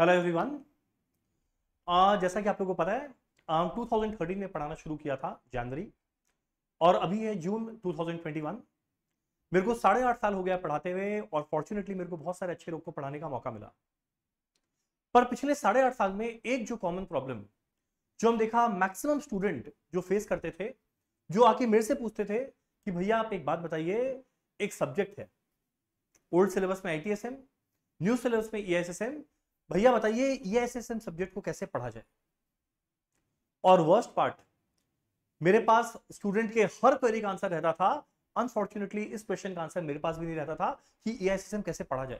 Hello everyone uh, जैसा कि आप लोगों को पता है टू थाउजेंड थर्टीन में पढ़ाना शुरू किया था जनवरी और अभी है जून 2021 मेरे को साढ़े आठ साल हो गया पढ़ाते हुए और फॉर्चुनेटली मेरे को बहुत सारे अच्छे लोग को पढ़ाने का मौका मिला पर पिछले साढ़े आठ साल में एक जो कॉमन प्रॉब्लम जो हम देखा मैक्सिमम स्टूडेंट जो फेस करते थे जो आके मेरे से पूछते थे कि भैया आप एक बात बताइए एक सब्जेक्ट है ओल्ड सिलेबस में आई न्यू सिलेबस में ई e भैया बताइए ये एसएसएम सब्जेक्ट को कैसे पढ़ा जाए और वर्स्ट पार्ट मेरे पास स्टूडेंट के हर क्वेरी का आंसर रहता था अनफॉर्चुनेटली इस क्वेश्चन का आंसर मेरे पास भी नहीं रहता था कि ई कैसे पढ़ा जाए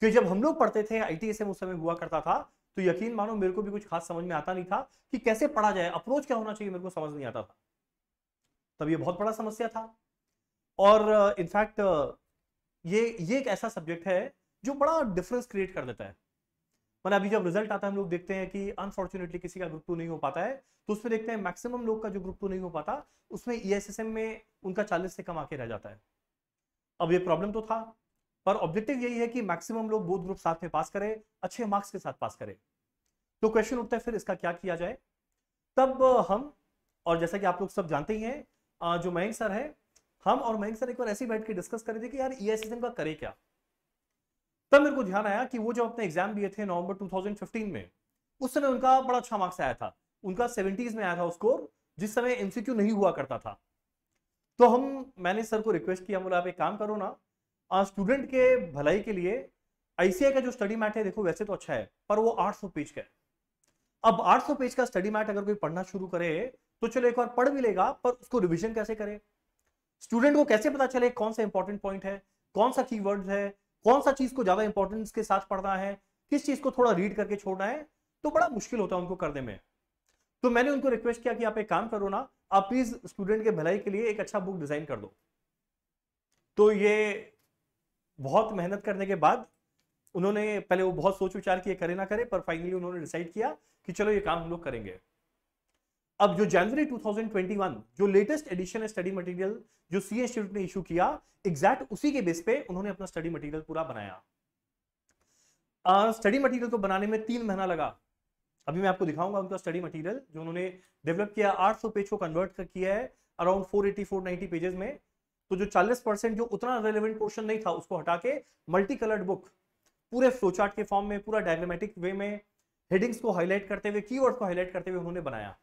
क्योंकि जब हम लोग पढ़ते थे आई उस समय हुआ करता था तो यकीन मानो मेरे को भी कुछ खास समझ में आता नहीं था कि कैसे पढ़ा जाए अप्रोच क्या होना चाहिए मेरे को समझ नहीं आता था तब ये बहुत बड़ा समस्या था और इनफैक्ट ये ये एक ऐसा सब्जेक्ट है जो बड़ा डिफरेंस क्रिएट कर देता है मतलब अभी जब रिजल्ट आता है हम लोग देखते हैं कि अनफॉर्चुनेटली किसी का ग्रुप टू नहीं हो पाता है तो उसमें देखते हैं मैक्सिमम लोग का जो ग्रुप टू नहीं हो पाता उसमें ई e में उनका चालीस से कम आके रह जाता है अब ये प्रॉब्लम तो था पर ऑब्जेक्टिव यही है कि मैक्सिमम लोग बोध ग्रुप साथ में पास करें अच्छे मार्क्स के साथ पास करें तो क्वेश्चन उठता है फिर इसका क्या किया जाए तब हम और जैसा कि आप लोग सब जानते ही हैं जो मयंक सर है हम और मयंक सर एक बार ऐसे बैठ के डिस्कस करें थे कि यार ई e का करे क्या तब मेरे को ध्यान आया कि वो जब अपने एग्जाम दिए थे नवंबर 2015 में उस समय उनका बड़ा अच्छा मार्क्स आया था उनका सेवेंटीज में आया था स्कोर जिस समय एमसीक्यू नहीं हुआ करता था तो हम मैंने सर को रिक्वेस्ट किया बोला आप एक काम करो ना स्टूडेंट के भलाई के लिए आईसीआई का जो स्टडी मैट है देखो वैसे तो अच्छा है पर वो 800 पेज का है अब 800 पेज का स्टडी मैट अगर कोई पढ़ना शुरू करे तो चलो एक बार पढ़ भी लेगा पर उसको रिविजन कैसे करे स्टूडेंट को कैसे पता चले कौन सा इंपॉर्टेंट पॉइंट है कौन सा की है कौन सा चीज को ज्यादा इंपॉर्टेंस के साथ पढ़ना है किस चीज को थोड़ा रीड करके छोड़ना है तो बड़ा मुश्किल होता है उनको करने में तो मैंने उनको रिक्वेस्ट किया कि आप एक काम करो ना आप प्लीज स्टूडेंट के भलाई के लिए एक अच्छा बुक डिजाइन कर दो तो ये बहुत मेहनत करने के बाद उन्होंने पहले वो बहुत सोच विचार किए करे ना करे पर फाइनली उन्होंने डिसाइड किया कि चलो ये काम हम लोग करेंगे अब जो जनवरी 2021 जो लेटेस्ट एडिशन है स्टडी मटेरियल जो सी इंस्टीट्यूट ने इशू किया एग्जैक्ट उसी के बेस पे उन्होंने अपना स्टडी मटेरियल पूरा बनाया स्टडी uh, मटेरियल को बनाने में तीन महीना लगा अभी मैं आपको दिखाऊंगा उनका स्टडी मटेरियल जो उन्होंने डेवलप किया 800 सौ पेज को कन्वर्ट किया है अराउंड 480 फोर पेजेस में तो जो 40 परसेंट जो उतना रेलिवेंट पोर्शन नहीं था उसको हटा के मल्टी कलर्ड बुक पूरे फ्लोचार्ट के फॉर्म में पूरा डायग्रामेटिक वे में हेडिंग्स को हाईलाइट करते हुए की को हाईलाइट करते हुए उन्होंने बनाया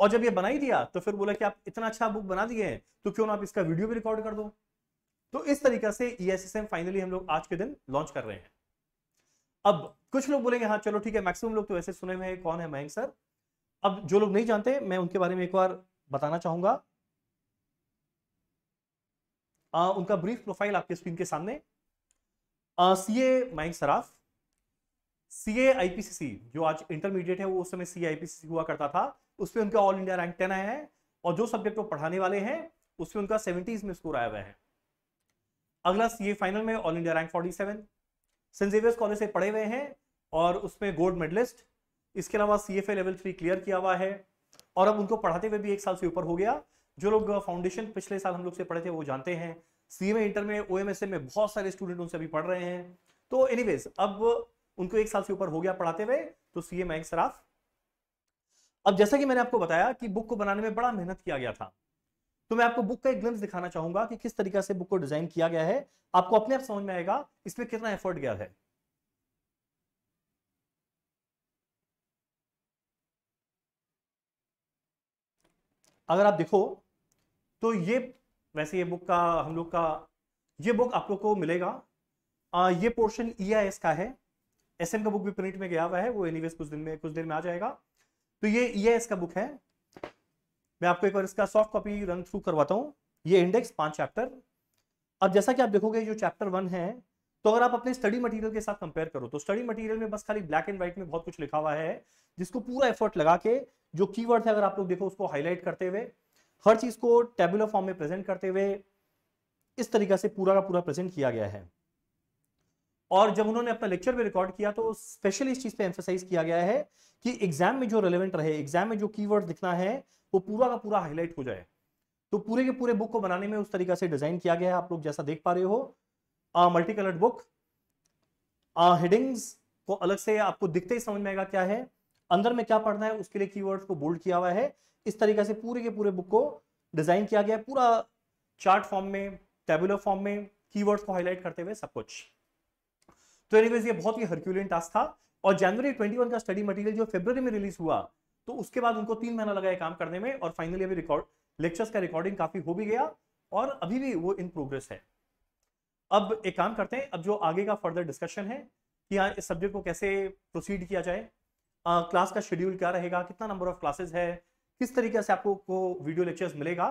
और जब ये बनाई दिया तो फिर बोला कि आप इतना अच्छा बुक बना दिए हैं तो क्यों ना आप इसका वीडियो भी रिकॉर्ड कर दो तो इस तरीका से ESSM फाइनली हम लोग आज के दिन लॉन्च कर रहे हैं अब कुछ लोग बोलेंगे हाँ चलो ठीक है मैक्सिमम लोग तो ऐसे सुने हुए हैं कौन है मयंक सर अब जो लोग नहीं जानते मैं उनके बारे में एक बार बताना चाहूंगा आ, उनका ब्रीफ प्रोफाइल आपके स्क्रीन के सामने सी ए मयंक सराफ सी ए आई जो आज इंटरमीडिएट है वो उस समय सी आई हुआ करता था उसमें उनका ऑल इंडिया रैंक टेन आया है और जो सब्जेक्ट वो पढ़ाने वाले हैं उसमें उनका सेवेंटीज में स्कोर आया हुआ है अगला सीए फाइनल में all India rank forty seven saint Xavier's college से पढ़े हुए हैं और उसमें गोल्ड मेडलिस्ट इसके अलावा सी लेवल थ्री क्लियर किया हुआ है और अब उनको पढ़ाते हुए भी एक साल से ऊपर हो गया जो लोग फाउंडेशन uh, पिछले साल हम लोग से पढ़े थे वो जानते हैं सी में इंटर में ओ में बहुत सारे स्टूडेंट उनसे अभी पढ़ रहे हैं तो एनीवेज अब उनको एक साल से ऊपर हो गया पढ़ाते हुए तो सी ए मैंग सराफ अब जैसा कि मैंने आपको बताया कि बुक को बनाने में बड़ा मेहनत किया गया था तो मैं आपको बुक का एक ग्लिम्स दिखाना चाहूंगा कि किस तरीके से बुक को डिजाइन किया गया है आपको अपने आप समझ में आएगा इसमें कितना एफर्ट गया है अगर आप देखो तो ये वैसे ये बुक का हम लोग का ये बुक आप लोग को मिलेगा आ, ये पोर्शन ई e का है एस का बुक भी प्रिंट में गया हुआ है वो एनी कुछ दिन में कुछ देर में आ जाएगा तो ये ये इसका बुक है मैं आपको एक बार इसका सॉफ्ट कॉपी रन थ्रू करवाता हूँ ये इंडेक्स पांच चैप्टर अब जैसा कि आप देखोगे जो चैप्टर वन है तो अगर आप अपने स्टडी मटेरियल के साथ कंपेयर करो तो स्टडी मटेरियल में बस खाली ब्लैक एंड व्हाइट में बहुत कुछ लिखा हुआ है जिसको पूरा एफर्ट लगा के जो कीवर्ड है अगर आप लोग देखो उसको हाईलाइट करते हुए हर चीज को टेबुलर फॉर्म में प्रेजेंट करते हुए इस तरीका से पूरा का पूरा प्रेजेंट किया गया है और जब उन्होंने अपना लेक्चर भी रिकॉर्ड किया तो स्पेशली इस चीज़ पे एम्फोसाइज किया गया है कि एग्जाम में जो रेलिवेंट रहे एग्जाम में जो कीवर्ड दिखना है वो पूरा का पूरा हाईलाइट हो जाए तो पूरे के पूरे बुक को बनाने में उस तरीका से डिजाइन किया गया है आप लोग जैसा देख पा रहे हो मल्टी कलर्ड बुक हेडिंग्स को अलग से आपको दिखते ही समझ में आएगा क्या है अंदर में क्या पढ़ना है उसके लिए कीवर्ड्स को बोल्ड किया हुआ है इस तरीके से पूरे के पूरे बुक को डिजाइन किया गया है पूरा चार्ट फॉर्म में टेबुलर फॉर्म में कीवर्ड्स को हाईलाइट करते हुए सब कुछ तो एनीवेज ये बहुत ही हरक्यूलियन टास्क था और जनवरी 21 का स्टडी मटेरियल जो फेब्रवरी में रिलीज हुआ तो उसके बाद उनको तीन महीना लगा काम करने में और फाइनली अभी रिकॉर्ड लेक्चर्स का रिकॉर्डिंग काफी हो भी गया और अभी भी वो इन प्रोग्रेस है अब एक काम करते हैं अब जो आगे का फर्दर डिस्कशन है कि हाँ इस सब्जेक्ट को कैसे प्रोसीड किया जाए आ, क्लास का शेड्यूल क्या रहेगा कितना नंबर ऑफ क्लासेस है किस तरीके से आपको को वीडियो लेक्चर्स मिलेगा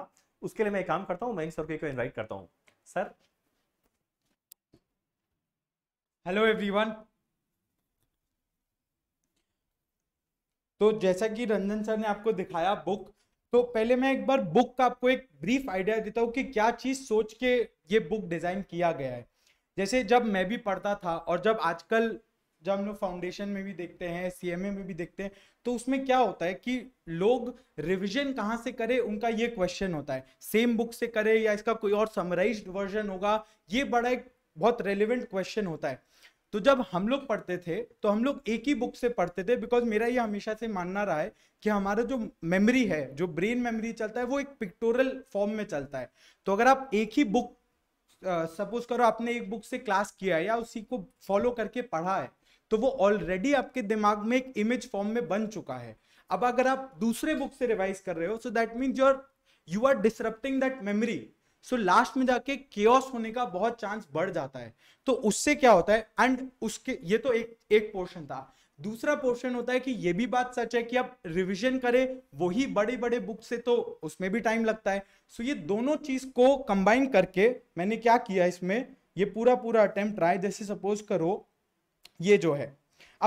उसके लिए मैं एक काम करता हूँ मैं सर को इन्वाइट करता हूँ सर हेलो एवरीवन तो जैसा कि रंजन सर ने आपको दिखाया बुक तो पहले मैं एक बार बुक का आपको एक ब्रीफ आइडिया देता हूँ कि क्या चीज़ सोच के ये बुक डिज़ाइन किया गया है जैसे जब मैं भी पढ़ता था और जब आजकल जब हम लोग फाउंडेशन में भी देखते हैं सी में भी देखते हैं तो उसमें क्या होता है कि लोग रिविजन कहाँ से करें उनका ये क्वेश्चन होता है सेम बुक से करें या इसका कोई और समराइज वर्जन होगा ये बड़ा एक बहुत रेलिवेंट क्वेश्चन होता है तो जब हम लोग पढ़ते थे तो हम लोग एक ही बुक से पढ़ते थे बिकॉज मेरा ये हमेशा से मानना रहा है कि हमारा जो मेमोरी है जो ब्रेन मेमोरी चलता है वो एक पिक्टोरल फॉर्म में चलता है तो अगर आप एक ही बुक सपोज करो आपने एक बुक से क्लास किया है या उसी को फॉलो करके पढ़ा है तो वो ऑलरेडी आपके दिमाग में एक इमेज फॉर्म में बन चुका है अब अगर आप दूसरे बुक से रिवाइज कर रहे हो so that means your you are disrupting that memory so so, last में जाके केस होने का बहुत चांस बढ़ जाता है तो उससे क्या होता है एंड उसके ये तो एक एक पोर्शन था दूसरा पोर्शन होता है कि ये भी बात सच है कि आप रिवीजन करें वही बड़े बड़े बुक से तो उसमें भी टाइम लगता है सो so, ये दोनों चीज को कंबाइन करके मैंने क्या किया इसमें ये पूरा पूरा अटेम्प्ट ट्राई जैसे सपोज करो ये जो है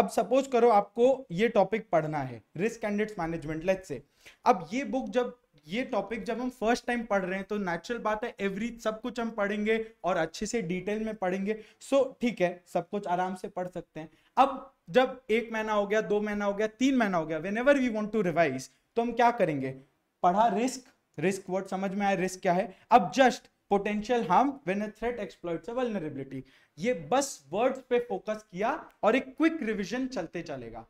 अब सपोज करो आपको ये टॉपिक पढ़ना है रिस्क कैंडिडेट्स मैनेजमेंट लेट से अब ये बुक जब ये टॉपिक जब हम फर्स्ट टाइम पढ़ रहे हैं तो नेचुरल बात है एवरी सब कुछ हम पढ़ेंगे और अच्छे से डिटेल में पढ़ेंगे सो so, ठीक है सब कुछ आराम से पढ़ सकते हैं अब जब एक महीना हो गया दो महीना हो गया तीन महीना हो गया whenever we want to revise तो हम क्या करेंगे पढ़ा रिस्क रिस्क वर्ड समझ में आया रिस्क क्या है अब just potential harm when a threat exploits a vulnerability ये बस वर्ड्स पे फोकस किया और एक क्विक रिवीजन चलते चलेगा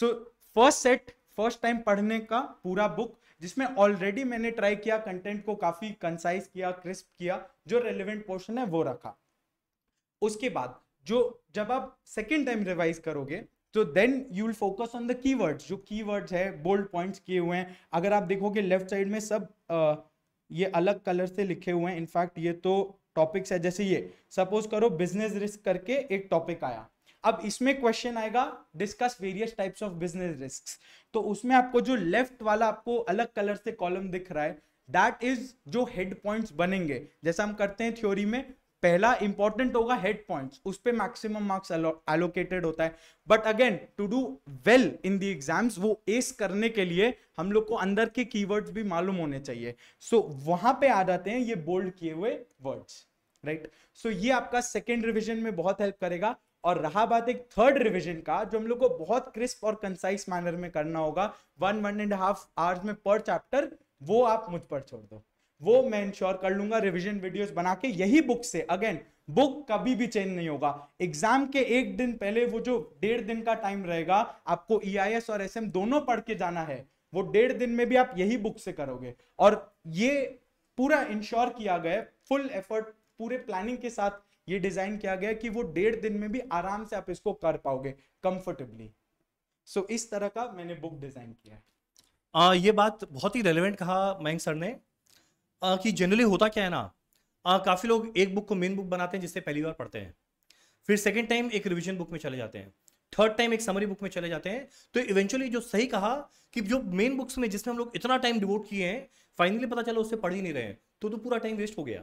so first set first time पढ़ने का पूरा बुक जिसमें ऑलरेडी मैंने ट्राई किया कंटेंट को काफ़ी कंसाइज किया क्रिस्प किया जो रेलिवेंट पोर्शन है वो रखा उसके बाद जो जब आप सेकेंड टाइम रिवाइज करोगे तो then you will focus on the keywords जो कीवर्ड्स है बोल्ड पॉइंट्स किए हुए हैं अगर आप देखोगे लेफ्ट साइड में सब आ, ये अलग कलर से लिखे हुए हैं इनफैक्ट ये तो टॉपिक्स है जैसे ये सपोज करो बिजनेस रिस्क करके एक टॉपिक आया अब इसमें क्वेश्चन आएगा discuss various types of business risk तो उसमें आपको जो लेफ्ट वाला आपको अलग कलर से कॉलम दिख रहा है दैट इज जो हेड पॉइंट्स बनेंगे जैसा हम करते हैं थ्योरी में पहला इंपॉर्टेंट होगा हेड पॉइंट्स उस पर मैक्सिमम मार्क्स एलोकेटेड होता है but again to do well in the exams वो एस करने के लिए हम लोग को अंदर के कीवर्ड्स भी मालूम होने चाहिए सो so, वहां पे आ जाते हैं ये बोल्ड किए हुए वर्ड्स राइट सो ये आपका सेकेंड रिविजन में बहुत हेल्प करेगा और रहा बात एक थर्ड रिवीजन का जो हम लोग को बहुत क्रिस्प और कंसाइस मैनर में करना होगा one one and half hours में पर चैप्टर वो आप मुझ पर छोड़ दो वो मैं इंश्योर कर लूंगा रिविजन वीडियोस बना के यही बुक से अगेन बुक कभी भी चेंज नहीं होगा एग्जाम के एक दिन पहले वो जो डेढ़ दिन का टाइम रहेगा आपको ई e और एस दोनों पढ़ के जाना है वो डेढ़ दिन में भी आप यही बुक से करोगे और ये पूरा इंश्योर किया गया फुल एफर्ट पूरे प्लानिंग के साथ ये डिजाइन किया गया कि वो डेढ़ दिन में भी आराम से आप इसको कर पाओगे कंफर्टेबली सो so, इस तरह का मैंने बुक डिजाइन किया आ, ये बात बहुत ही रेलिवेंट कहा मयंक सर ने आ, कि जनरली होता क्या है ना आ, काफी लोग एक बुक को मेन बुक बनाते हैं जिससे पहली बार पढ़ते हैं फिर सेकेंड टाइम एक रिविजन बुक में चले जाते हैं थर्ड टाइम एक समरी बुक में चले जाते हैं तो इवेंचुअली जो सही कहा कि जो मेन बुक्स में जिसमें हम लोग इतना टाइम डिवोट किए हैं फाइनली पता चला उससे पढ़ ही नहीं रहे हैं तो, तो पूरा टाइम वेस्ट हो गया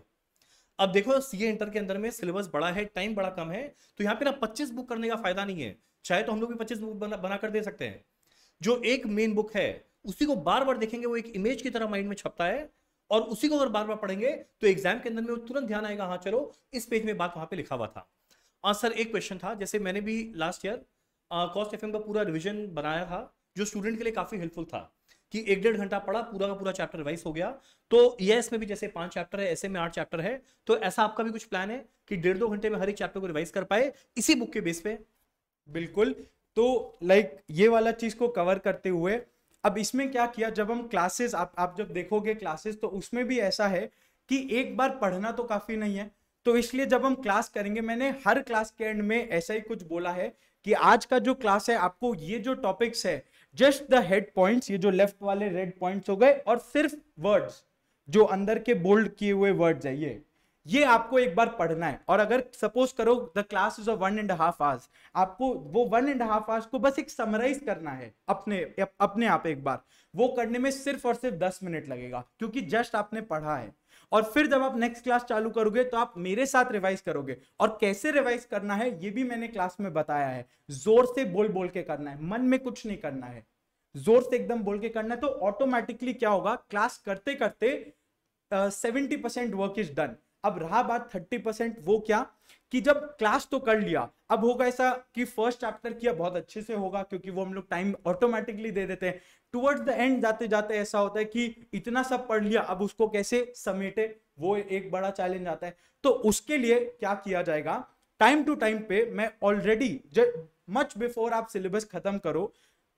अब देखो ए इंटर के अंदर में सिलेबस बड़ा है टाइम बड़ा कम है तो यहाँ पे ना पच्चीस बुक करने का फायदा नहीं है चाहे तो हम लोग भी पच्चीस बुक बना, बना कर दे सकते हैं जो एक मेन बुक है उसी को बार बार देखेंगे वो एक इमेज की तरह माइंड में छपता है और उसी को अगर बार बार पढ़ेंगे तो एग्जाम के अंदर में तुरंत ध्यान आएगा हाँ चलो इस पेज में बात वहां पे लिखा हुआ था आंसर एक क्वेश्चन था जैसे मैंने भी लास्ट ईयर कॉस्ट एफ का पूरा रिविजन बनाया था जो स्टूडेंट के लिए काफी हेल्पफुल था कि एक डेढ़ घंटा पढ़ा पूरा का पूरा चैप्टर रिवाइज हो गया तो ये इसमें भी जैसे पांच चैप्टर है ऐसे में आठ चैप्टर है तो ऐसा आपका भी कुछ प्लान है कि डेढ़ दो घंटे में हर एक चैप्टर को रिवाइज कर पाए इसी बुक के बेस पे बिल्कुल तो लाइक ये वाला चीज को कवर करते हुए अब इसमें क्या किया जब हम क्लासेस आप आप जब देखोगे क्लासेस तो उसमें भी ऐसा है कि एक बार पढ़ना तो काफी नहीं है तो इसलिए जब हम क्लास करेंगे मैंने हर क्लास के एंड में ऐसा ही कुछ बोला है कि आज का जो क्लास है आपको ये जो टॉपिक्स है जस्ट द हेड पॉइंट्स ये जो लेफ्ट वाले रेड पॉइंट्स हो गए और सिर्फ वर्ड्स जो अंदर के बोल्ड किए हुए वर्ड्स है ये ये आपको एक बार पढ़ना है और अगर सपोज करो the class is one and half hours आपको वो वन एंड हाफ आवर्स को बस एक समराइज करना है अपने अपने आप एक बार वो करने में सिर्फ और सिर्फ दस मिनट लगेगा क्योंकि जस्ट आपने पढ़ा है और फिर जब आप नेक्स्ट क्लास चालू करोगे तो आप मेरे साथ रिवाइज करोगे और कैसे रिवाइज करना है ये भी मैंने क्लास में बताया है जोर से बोल बोल के करना है मन में कुछ नहीं करना है जोर से एकदम बोल के करना है तो ऑटोमेटिकली क्या होगा क्लास करते करते seventy percent work is done अब रहा बात थर्टी परसेंट वो क्या कि जब क्लास तो कर लिया अब होगा ऐसा कि फर्स्ट चैप्टर किया बहुत अच्छे से होगा क्योंकि वो हम लोग टाइम ऑटोमेटिकली दे देते हैं टुवर्ड्स द एंड जाते जाते ऐसा होता है कि इतना सब पढ़ लिया अब उसको कैसे समेटे वो एक बड़ा चैलेंज आता है तो उसके लिए क्या किया जाएगा टाइम टू टाइम पे मैं ऑलरेडी मच बिफोर आप सिलेबस खत्म करो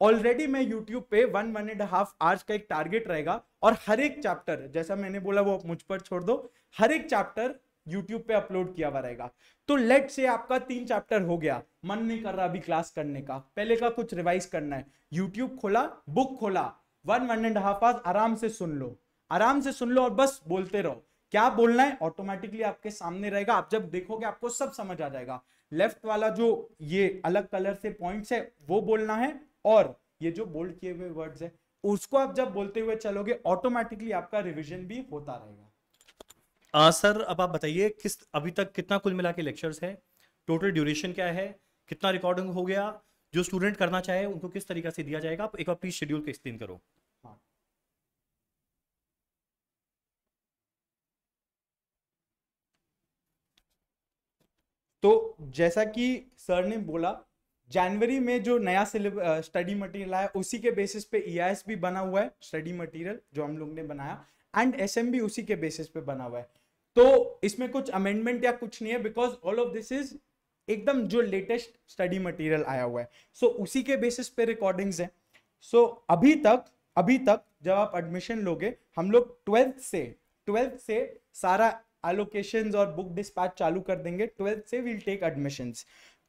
ऑलरेडी मैं यूट्यूब पे one one and half hours का एक टारगेट रहेगा और हर एक चैप्टर जैसा मैंने बोला वो मुझ पर छोड़ दो हर एक चैप्टर यूट्यूब पे अपलोड किया हुआ रहेगा तो लेट से आपका तीन चैप्टर हो गया मन नहीं कर रहा अभी क्लास करने का पहले का कुछ रिवाइज करना है यूट्यूब खोला बुक खोला one one and half hours आराम से सुन लो आराम से सुन लो और बस बोलते रहो क्या बोलना है ऑटोमेटिकली आपके सामने रहेगा आप जब देखोगे आपको सब समझ आ जाएगा लेफ्ट वाला जो ये अलग कलर से पॉइंट्स है वो बोलना है और ये जो बोल्ड किए हुए वर्ड्स है उसको आप जब बोलते हुए चलोगे ऑटोमेटिकली आपका रिविजन भी होता रहेगा आ, सर अब आप बताइए किस अभी तक कितना कुल मिला के लेक्चर्स है टोटल ड्यूरेशन क्या है कितना रिकॉर्डिंग हो गया जो स्टूडेंट करना चाहे उनको किस तरीका से दिया जाएगा आप एक बार प्लीज शेड्यूल को एक्सप्लेन करो हाँ। तो जैसा कि सर ने बोला जनवरी में जो नया स्टडी मटेरियल आया उसी के बेसिस पे ई e भी बना हुआ है स्टडी मटेरियल जो हम लोग ने बनाया एंड एस उसी के बेसिस पे बना हुआ है तो इसमें कुछ अमेंडमेंट या कुछ नहीं है because all of this is एकदम जो लेटेस्ट स्टडी मटेरियल आया हुआ है सो so, उसी के बेसिस पे रिकॉर्डिंग्स हैं सो so, अभी तक अभी तक जब आप एडमिशन लोगे हम लोग ट्वेल्थ से ट्वेल्थ से सारा एलोकेशन और बुक डिस्पैच चालू कर देंगे ट्वेल्थ से विल टेक एडमिशन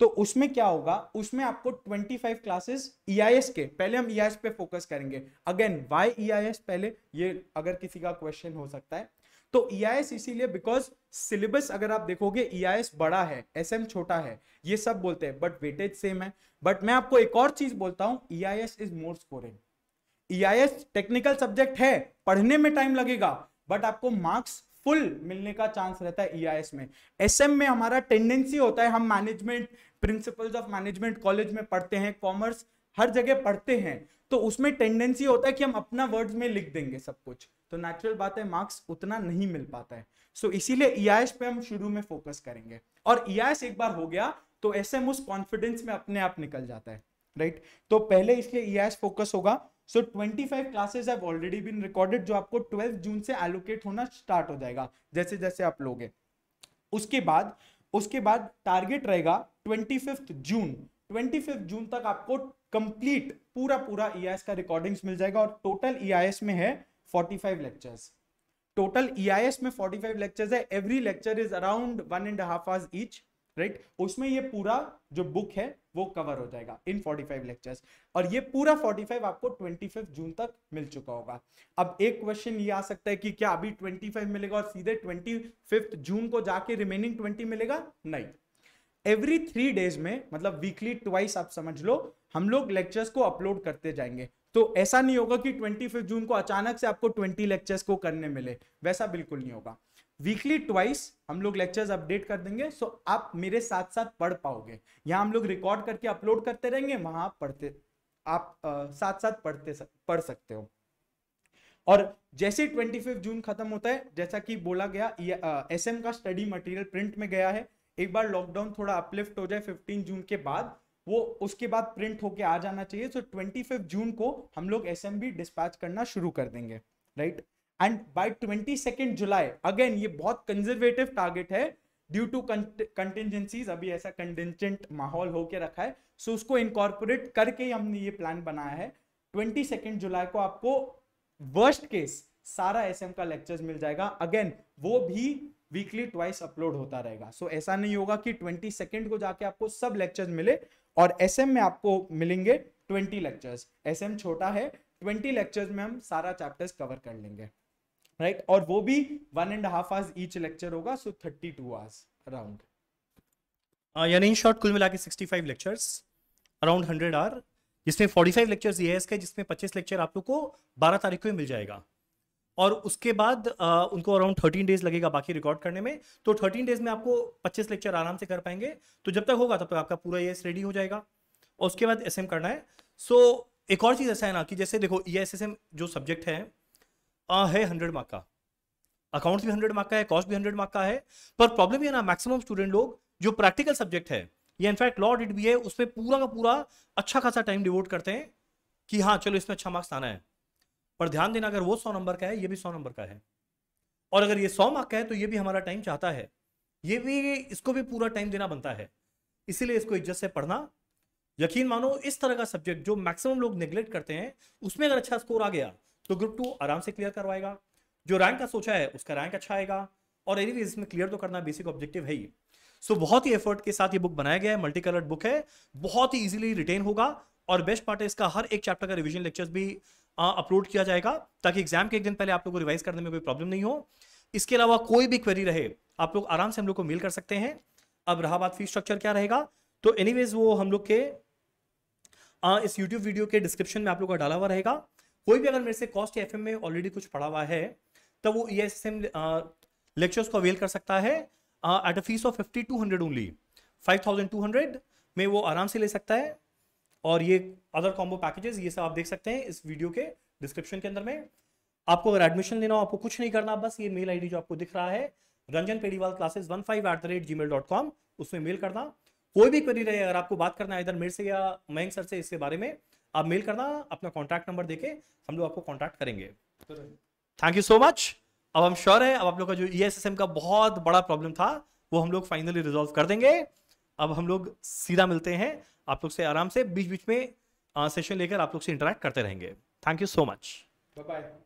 तो उसमें क्या होगा उसमें आपको 25 क्लासेस ई के पहले हम ई e पे फोकस करेंगे अगेन वाई ई पहले ये अगर किसी का क्वेश्चन हो सकता है तो ईआईएस e इसीलिए बिकॉज सिलेबस अगर आप देखोगे ईआईएस e बड़ा है एसएम छोटा है ये सब बोलते हैं बट वेटेज सेम है बट मैं आपको एक और चीज बोलता हूं EIS is more scoring EIS technical subject है पढ़ने में टाइम लगेगा बट आपको मार्क्स फुल मिलने का चांस रहता है ईआईएस e में एसएम में हमारा टेंडेंसी होता है हम management principles of management college में पढ़ते हैं कॉमर्स हर जगह पढ़ते हैं तो उसमें टेंडेंसी होता है कि हम अपना वर्ड्स में लिख देंगे सब कुछ तो नेचुरल बात है मार्क्स उतना नहीं मिल पाता है सो इसीलिए ई e पे हम शुरू में फोकस करेंगे और ई e एक बार हो गया तो ऐसे उस कॉन्फिडेंस में अपने आप निकल जाता है राइट right? तो पहले इसलिए ई e फोकस होगा so twenty five classes have already been recorded जो आपको ट्वेल्व जून से एलोकेट होना स्टार्ट हो जाएगा जैसे जैसे आप लोगे उसके बाद उसके बाद टारगेट रहेगा twenty fifth June twenty fifth June तक आपको कंप्लीट पूरा पूरा ईआईएस e का रिकॉर्डिंग्स मिल जाएगा और टोटल ईआईएस e में है forty five lectures total EIS में फोर्टी फाइव लेक्चर्स है every lecture is around one and half hours each right उसमें ये पूरा जो बुक है वो कवर हो जाएगा इन 45 लेक्चर्स और ये पूरा 45 आपको 25 जून तक मिल चुका होगा अब एक क्वेश्चन ये आ सकता है कि क्या अभी 25 मिलेगा और सीधे 25 जून को जाके रिमेनिंग 20 मिलेगा नहीं एवरी थ्री डेज में मतलब वीकली ट्वाइस आप समझ लो हम लोग लेक्चर्स को अपलोड करते जाएंगे तो ऐसा नहीं होगा कि ट्वेंटी फिफ्थ जून को अचानक से आपको ट्वेंटी लेक्चर्स को करने मिले वैसा बिल्कुल नहीं होगा वीकली ट्वाइस हम लोग लेक्चर्स अपडेट कर देंगे सो आप मेरे साथ साथ पढ़ पाओगे यहाँ हम लोग रिकॉर्ड करके अपलोड करते रहेंगे वहां पढ़ते आप आ, साथ साथ पढ़ते सक, पढ़ सकते हो और जैसे ट्वेंटी फिफ्थ जून खत्म होता है जैसा कि बोला गया एस एम का स्टडी मटेरियल प्रिंट में गया है एक बार लॉकडाउन थोड़ा अपलिफ्ट हो जाए 15 जून के बाद वो उसके बाद प्रिंट होके आ जाना चाहिए सो ट्वेंटी जून को हम लोग एस डिस्पैच करना शुरू कर देंगे right and by twenty July again ये बहुत कंजर्वेटिव टारगेट है ड्यू टू कंटेंजेंसीज अभी ऐसा कंटेंजेंट माहौल होके रखा है सो so उसको इनकॉर्पोरेट करके ही हमने ये प्लान बनाया है ट्वेंटी सेकेंड जुलाई को आपको वर्स्ट केस सारा एस का लेक्चर्स मिल जाएगा अगेन वो भी वीकली ट्वाइस अपलोड होता रहेगा सो so, ऐसा नहीं होगा कि ट्वेंटी सेकेंड को जाके आपको सब लेक्चर्स मिले और एस में आपको मिलेंगे ट्वेंटी लेक्चर्स एस छोटा है ट्वेंटी लेक्चर्स में हम सारा चैप्टर्स कवर कर लेंगे राइट right? और वो भी one and half hours each lecture होगा so thirty two hours around यानी इन शॉर्ट कुल मिला के sixty five lectures around hundred hour जिसमें फोर्टी फाइव लेक्चर्स ये एस इसके जिसमें पच्चीस लेक्चर आप लोग को बारह तारीख को ही मिल जाएगा और उसके बाद आ, उनको अराउंड थर्टीन डेज लगेगा बाकी रिकॉर्ड करने में तो थर्टीन डेज में आपको पच्चीस लेक्चर आराम से कर पाएंगे तो जब तक होगा तब तक आपका पूरा ई रेडी हो जाएगा और उसके बाद एस करना है सो so, एक और चीज़ ऐसा है ना कि जैसे देखो ई e जो सब्जेक्ट है आ, है हंड्रेड मार्क का अकाउंट्स भी हंड्रेड मार्क का है कॉस्ट भी हंड्रेड मार्क का है पर प्रॉब्लम ये ना मैक्सिमम स्टूडेंट लोग जो प्रैक्टिकल सब्जेक्ट है ये इनफैक्ट लॉ डिट भी है उसमें पूरा का पूरा अच्छा खासा टाइम डिवोट करते हैं कि हाँ चलो इसमें अच्छा मार्क्स आना है पर ध्यान देना अगर वो सौ नंबर का है ये भी सौ नंबर का है और अगर ये सौ मार्क का है तो ये भी हमारा टाइम चाहता है ये भी इसको भी पूरा टाइम देना बनता है इसीलिए इसको इज्जत से पढ़ना यकीन मानो इस तरह का सब्जेक्ट जो मैक्सिमम लोग निगलेक्ट करते हैं उसमें अगर अच्छा स्कोर आ गया तो ग्रुप टू आराम से क्लियर करवाएगा जो रैंक का सोचा है उसका रैंक अच्छा आएगा और एनी इसमें क्लियर तो करना बेसिक ऑब्जेक्टिव है ही सो so, बहुत ही एफर्ट के साथ ये बुक बनाया गया है मल्टी कलर्ड बुक है बहुत ही इजीली रिटेन होगा और बेस्ट पार्ट है इसका हर एक चैप्टर का रिवीजन लेक्चर्स भी अपलोड किया जाएगा ताकि एग्जाम के एक दिन पहले आप लोग को रिवाइज करने में कोई प्रॉब्लम नहीं हो इसके अलावा कोई भी क्वेरी रहे आप लोग आराम से हम लोग को मेल कर सकते हैं अब रहा बात फीस स्ट्रक्चर क्या रहेगा तो एनी वो हम लोग के आ, इस यूट्यूब वीडियो के डिस्क्रिप्शन में आप लोग का डाला हुआ रहेगा कोई भी अगर मेरे से कॉस्ट एफ में ऑलरेडी कुछ पढ़ा हुआ है तो वो ई एस एम लेक्चर्स को अवेल कर सकता है at a fees of fifty two hundred only five thousand two hundred में वो आराम से ले सकता है और ये अदर कॉम्बो पैकेजेस ये सब आप देख सकते हैं इस वीडियो के डिस्क्रिप्शन के अंदर में आपको अगर एडमिशन लेना हो आपको कुछ नहीं करना बस ये मेल आईडी जो आपको दिख रहा है Ranjan Pediwal classes one five at the rate Gmail dot com उसमें मेल करना कोई भी क्वेरी रहे अगर आपको बात करना है इधर मेरे से या मयंक सर से इसके बारे में आप मेल करना अपना कॉन्टैक्ट नंबर देके हम लोग आपको कॉन्टैक्ट करेंगे थैंक यू सो मच अब हम श्योर है अब आप लोग का जो ई e का बहुत बड़ा प्रॉब्लम था वो हम लोग फाइनली रिजॉल्व कर देंगे अब हम लोग सीधा मिलते हैं आप लोग से आराम से बीच बीच में सेशन लेकर आप लोग से इंटरेक्ट करते रहेंगे thank you so much bye